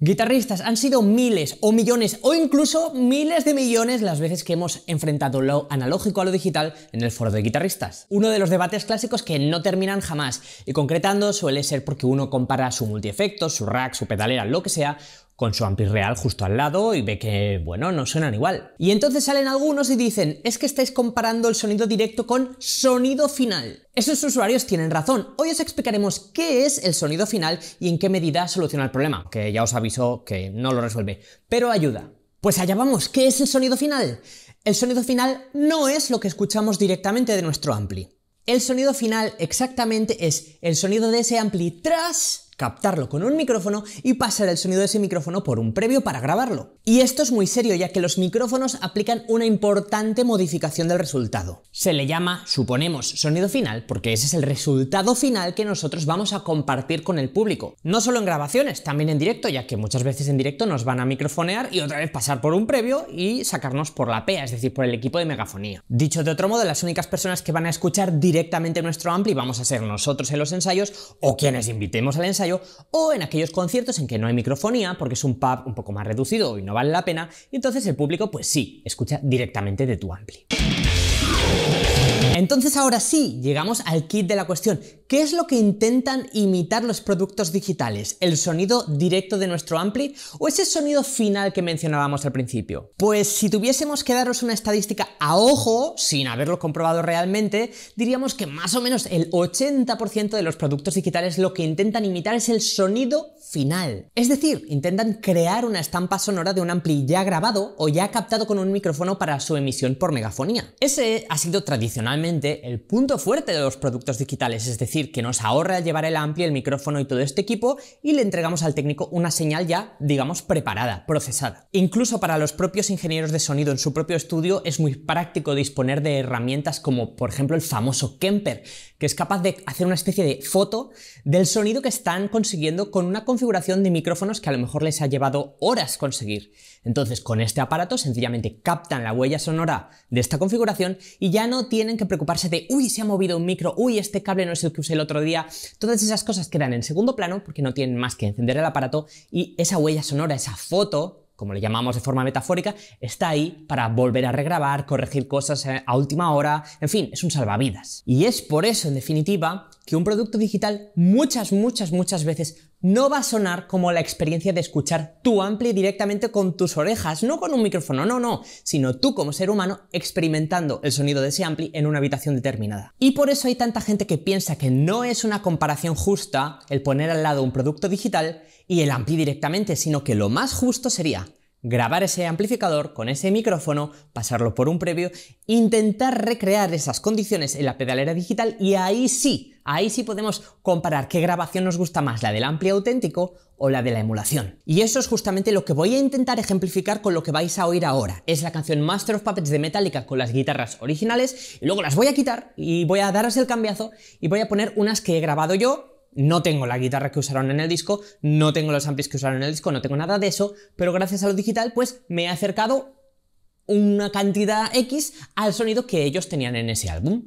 Guitarristas, han sido miles o millones o incluso miles de millones las veces que hemos enfrentado lo analógico a lo digital en el foro de guitarristas. Uno de los debates clásicos que no terminan jamás y concretando suele ser porque uno compara su multiefecto, su rack, su pedalera, lo que sea, con su Ampli real justo al lado y ve que, bueno, no suenan igual. Y entonces salen algunos y dicen, es que estáis comparando el sonido directo con sonido final. Esos usuarios tienen razón. Hoy os explicaremos qué es el sonido final y en qué medida soluciona el problema, que ya os aviso que no lo resuelve, pero ayuda. Pues allá vamos, ¿qué es el sonido final? El sonido final no es lo que escuchamos directamente de nuestro ampli. El sonido final exactamente es el sonido de ese ampli tras captarlo con un micrófono y pasar el sonido de ese micrófono por un previo para grabarlo. Y esto es muy serio ya que los micrófonos aplican una importante modificación del resultado. Se le llama, suponemos, sonido final porque ese es el resultado final que nosotros vamos a compartir con el público. No solo en grabaciones, también en directo, ya que muchas veces en directo nos van a microfonear y otra vez pasar por un previo y sacarnos por la PEA, es decir, por el equipo de megafonía. Dicho de otro modo, las únicas personas que van a escuchar directamente nuestro ampli vamos a ser nosotros en los ensayos o quienes invitemos al ensayo o en aquellos conciertos en que no hay microfonía, porque es un pub un poco más reducido y no vale la pena, y entonces el público, pues sí, escucha directamente de tu ampli. Entonces ahora sí, llegamos al kit de la cuestión. ¿Qué es lo que intentan imitar los productos digitales? ¿El sonido directo de nuestro ampli o ese sonido final que mencionábamos al principio? Pues si tuviésemos que daros una estadística a ojo, sin haberlo comprobado realmente, diríamos que más o menos el 80% de los productos digitales lo que intentan imitar es el sonido final. Es decir, intentan crear una estampa sonora de un ampli ya grabado o ya captado con un micrófono para su emisión por megafonía. Ese ha sido tradicionalmente el punto fuerte de los productos digitales, es decir, que nos ahorra llevar el ampli, el micrófono y todo este equipo y le entregamos al técnico una señal ya, digamos, preparada, procesada. Incluso para los propios ingenieros de sonido en su propio estudio es muy práctico disponer de herramientas como por ejemplo el famoso Kemper, que es capaz de hacer una especie de foto del sonido que están consiguiendo con una configuración de micrófonos que a lo mejor les ha llevado horas conseguir. Entonces, con este aparato sencillamente captan la huella sonora de esta configuración y ya no tienen que preocuparse preocuparse de, uy, se ha movido un micro, uy, este cable no es el que usé el otro día. Todas esas cosas quedan en segundo plano porque no tienen más que encender el aparato y esa huella sonora, esa foto como le llamamos de forma metafórica, está ahí para volver a regrabar, corregir cosas eh, a última hora, en fin, es un salvavidas. Y es por eso, en definitiva, que un producto digital muchas, muchas, muchas veces no va a sonar como la experiencia de escuchar tu ampli directamente con tus orejas, no con un micrófono, no, no, sino tú como ser humano experimentando el sonido de ese ampli en una habitación determinada. Y por eso hay tanta gente que piensa que no es una comparación justa el poner al lado un producto digital y el ampli directamente, sino que lo más justo sería grabar ese amplificador con ese micrófono, pasarlo por un previo, intentar recrear esas condiciones en la pedalera digital y ahí sí, ahí sí podemos comparar qué grabación nos gusta más, la del amplio auténtico o la de la emulación. Y eso es justamente lo que voy a intentar ejemplificar con lo que vais a oír ahora. Es la canción Master of Puppets de Metallica con las guitarras originales y luego las voy a quitar y voy a daros el cambiazo y voy a poner unas que he grabado yo no tengo la guitarra que usaron en el disco, no tengo los amplis que usaron en el disco, no tengo nada de eso, pero gracias a lo digital pues me he acercado una cantidad X al sonido que ellos tenían en ese álbum.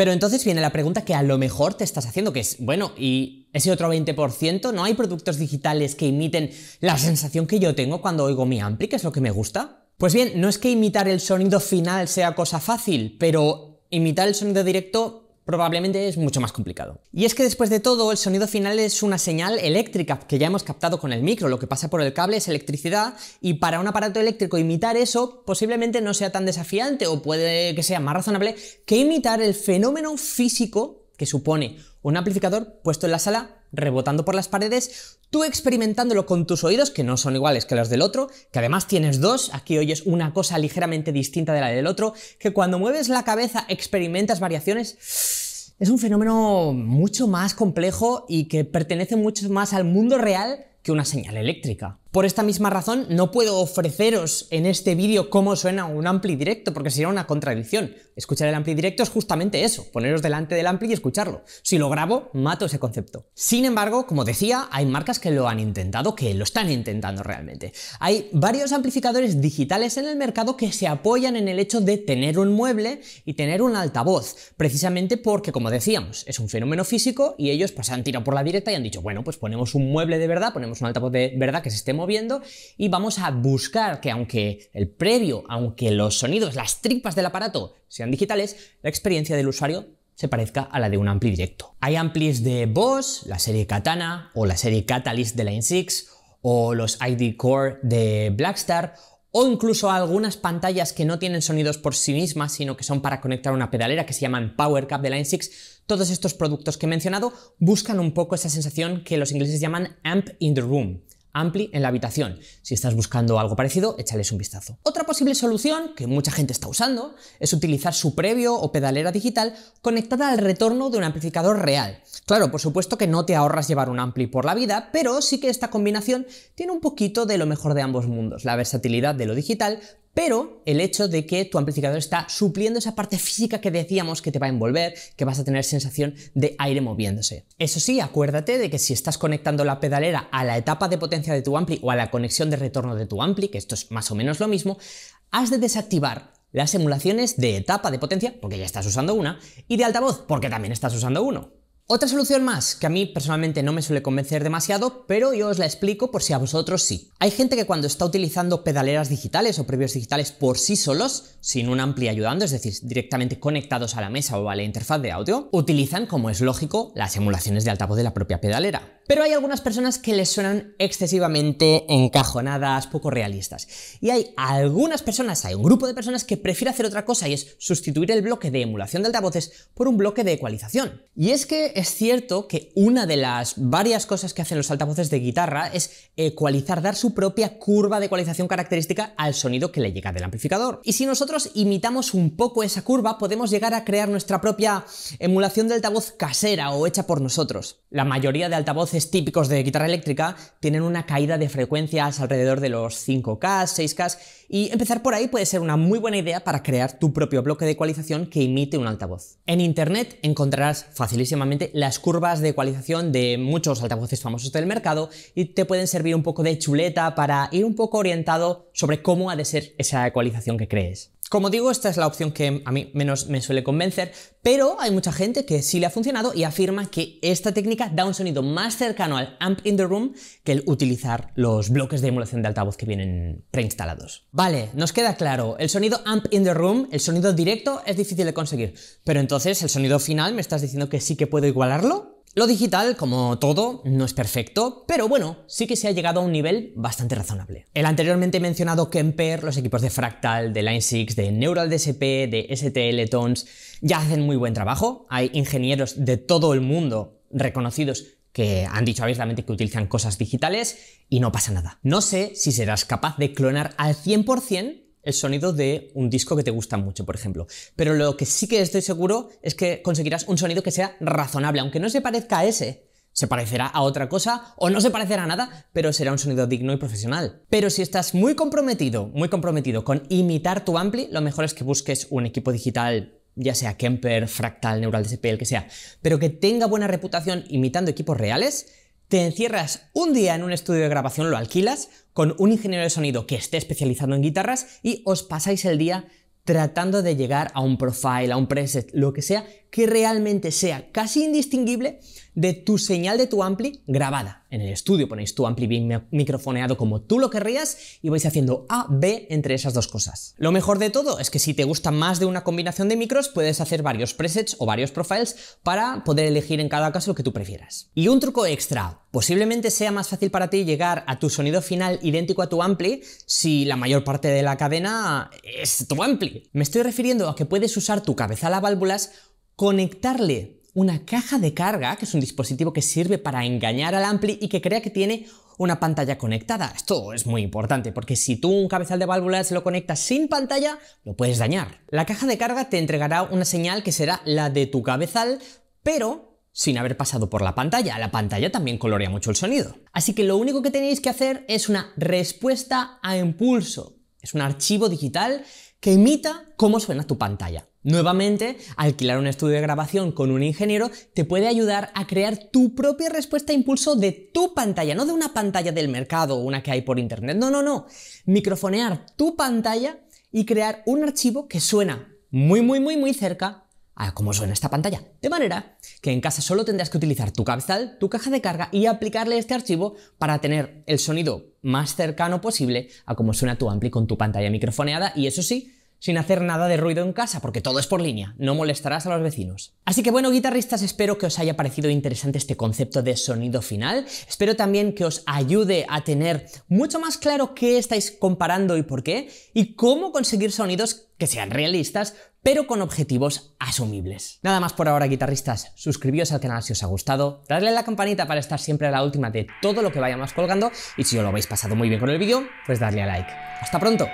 Pero entonces viene la pregunta que a lo mejor te estás haciendo, que es, bueno, ¿y ese otro 20%? ¿No hay productos digitales que imiten la sensación que yo tengo cuando oigo mi ampli, que es lo que me gusta? Pues bien, no es que imitar el sonido final sea cosa fácil, pero imitar el sonido directo probablemente es mucho más complicado. Y es que después de todo, el sonido final es una señal eléctrica que ya hemos captado con el micro, lo que pasa por el cable es electricidad y para un aparato eléctrico imitar eso posiblemente no sea tan desafiante o puede que sea más razonable que imitar el fenómeno físico que supone un amplificador puesto en la sala rebotando por las paredes tú experimentándolo con tus oídos, que no son iguales que los del otro, que además tienes dos, aquí oyes una cosa ligeramente distinta de la del otro, que cuando mueves la cabeza experimentas variaciones. Es un fenómeno mucho más complejo y que pertenece mucho más al mundo real que una señal eléctrica. Por esta misma razón no puedo ofreceros en este vídeo cómo suena un ampli directo porque sería una contradicción. Escuchar el ampli directo es justamente eso, poneros delante del ampli y escucharlo. Si lo grabo, mato ese concepto. Sin embargo, como decía, hay marcas que lo han intentado, que lo están intentando realmente. Hay varios amplificadores digitales en el mercado que se apoyan en el hecho de tener un mueble y tener un altavoz, precisamente porque, como decíamos, es un fenómeno físico y ellos pues, se han tirado por la directa y han dicho, bueno, pues ponemos un mueble de verdad, ponemos una un altavoz de verdad que se esté moviendo y vamos a buscar que aunque el previo, aunque los sonidos, las tripas del aparato sean digitales, la experiencia del usuario se parezca a la de un ampli directo. Hay amplis de Boss, la serie Katana o la serie Catalyst de Line 6 o los ID Core de Blackstar o incluso algunas pantallas que no tienen sonidos por sí mismas, sino que son para conectar una pedalera que se llaman Power Cup de Line 6, todos estos productos que he mencionado buscan un poco esa sensación que los ingleses llaman amp in the room, Ampli en la habitación. Si estás buscando algo parecido, échales un vistazo. Otra posible solución que mucha gente está usando es utilizar su previo o pedalera digital conectada al retorno de un amplificador real. Claro, por supuesto que no te ahorras llevar un ampli por la vida, pero sí que esta combinación tiene un poquito de lo mejor de ambos mundos, la versatilidad de lo digital pero el hecho de que tu amplificador está supliendo esa parte física que decíamos que te va a envolver, que vas a tener sensación de aire moviéndose. Eso sí, acuérdate de que si estás conectando la pedalera a la etapa de potencia de tu ampli o a la conexión de retorno de tu ampli, que esto es más o menos lo mismo, has de desactivar las emulaciones de etapa de potencia, porque ya estás usando una, y de altavoz, porque también estás usando uno. Otra solución más, que a mí personalmente no me suele convencer demasiado, pero yo os la explico por si a vosotros sí. Hay gente que cuando está utilizando pedaleras digitales o previos digitales por sí solos, sin un ampli ayudando, es decir, directamente conectados a la mesa o a la interfaz de audio, utilizan, como es lógico, las emulaciones de altavoz de la propia pedalera. Pero hay algunas personas que les suenan excesivamente encajonadas, poco realistas. Y hay algunas personas, hay un grupo de personas que prefiere hacer otra cosa y es sustituir el bloque de emulación de altavoces por un bloque de ecualización. Y es que es cierto que una de las varias cosas que hacen los altavoces de guitarra es ecualizar, dar su propia curva de ecualización característica al sonido que le llega del amplificador. Y si nosotros imitamos un poco esa curva, podemos llegar a crear nuestra propia emulación de altavoz casera o hecha por nosotros. La mayoría de altavoces típicos de guitarra eléctrica tienen una caída de frecuencias alrededor de los 5K, 6K, y empezar por ahí puede ser una muy buena idea para crear tu propio bloque de ecualización que imite un altavoz. En internet encontrarás facilísimamente las curvas de ecualización de muchos altavoces famosos del mercado y te pueden servir un poco de chuleta para ir un poco orientado sobre cómo ha de ser esa ecualización que crees. Como digo, esta es la opción que a mí menos me suele convencer, pero hay mucha gente que sí le ha funcionado y afirma que esta técnica da un sonido más cercano al amp in the room que el utilizar los bloques de emulación de altavoz que vienen preinstalados. Vale, nos queda claro, el sonido amp in the room, el sonido directo es difícil de conseguir, pero entonces el sonido final me estás diciendo que sí que puedo igualarlo? Lo digital, como todo, no es perfecto, pero bueno, sí que se ha llegado a un nivel bastante razonable. El anteriormente mencionado Kemper, los equipos de Fractal, de Line 6, de Neural DSP, de STL Tones ya hacen muy buen trabajo. Hay ingenieros de todo el mundo reconocidos que han dicho abiertamente que utilizan cosas digitales y no pasa nada. No sé si serás capaz de clonar al 100%, el sonido de un disco que te gusta mucho, por ejemplo. Pero lo que sí que estoy seguro es que conseguirás un sonido que sea razonable, aunque no se parezca a ese. Se parecerá a otra cosa o no se parecerá a nada, pero será un sonido digno y profesional. Pero si estás muy comprometido, muy comprometido con imitar tu ampli, lo mejor es que busques un equipo digital ya sea Kemper, Fractal, Neural DSP, el que sea, pero que tenga buena reputación imitando equipos reales te encierras un día en un estudio de grabación, lo alquilas, con un ingeniero de sonido que esté especializado en guitarras y os pasáis el día tratando de llegar a un profile, a un preset, lo que sea, que realmente sea casi indistinguible de tu señal de tu ampli grabada. En el estudio ponéis tu ampli bien microfoneado como tú lo querrías y vais haciendo A, B entre esas dos cosas. Lo mejor de todo es que si te gusta más de una combinación de micros, puedes hacer varios presets o varios profiles para poder elegir en cada caso lo que tú prefieras. Y un truco extra, posiblemente sea más fácil para ti llegar a tu sonido final idéntico a tu ampli si la mayor parte de la cadena es tu ampli. Me estoy refiriendo a que puedes usar tu cabeza a las válvulas conectarle una caja de carga, que es un dispositivo que sirve para engañar al ampli y que crea que tiene una pantalla conectada. Esto es muy importante porque si tú un cabezal de válvulas lo conectas sin pantalla, lo puedes dañar. La caja de carga te entregará una señal que será la de tu cabezal, pero sin haber pasado por la pantalla. La pantalla también colorea mucho el sonido. Así que lo único que tenéis que hacer es una respuesta a impulso. Es un archivo digital que imita cómo suena tu pantalla. Nuevamente, alquilar un estudio de grabación con un ingeniero te puede ayudar a crear tu propia respuesta a e impulso de tu pantalla, no de una pantalla del mercado o una que hay por internet. No, no, no. Microfonear tu pantalla y crear un archivo que suena muy, muy, muy, muy cerca a cómo suena esta pantalla. De manera que en casa solo tendrás que utilizar tu cabezal, tu caja de carga y aplicarle este archivo para tener el sonido más cercano posible a cómo suena tu ampli con tu pantalla microfoneada y eso sí, sin hacer nada de ruido en casa, porque todo es por línea, no molestarás a los vecinos. Así que bueno, guitarristas, espero que os haya parecido interesante este concepto de sonido final. Espero también que os ayude a tener mucho más claro qué estáis comparando y por qué, y cómo conseguir sonidos que sean realistas, pero con objetivos asumibles. Nada más por ahora, guitarristas. Suscribíos al canal si os ha gustado, dadle la campanita para estar siempre a la última de todo lo que vayamos colgando, y si os lo habéis pasado muy bien con el vídeo, pues dadle a like. ¡Hasta pronto!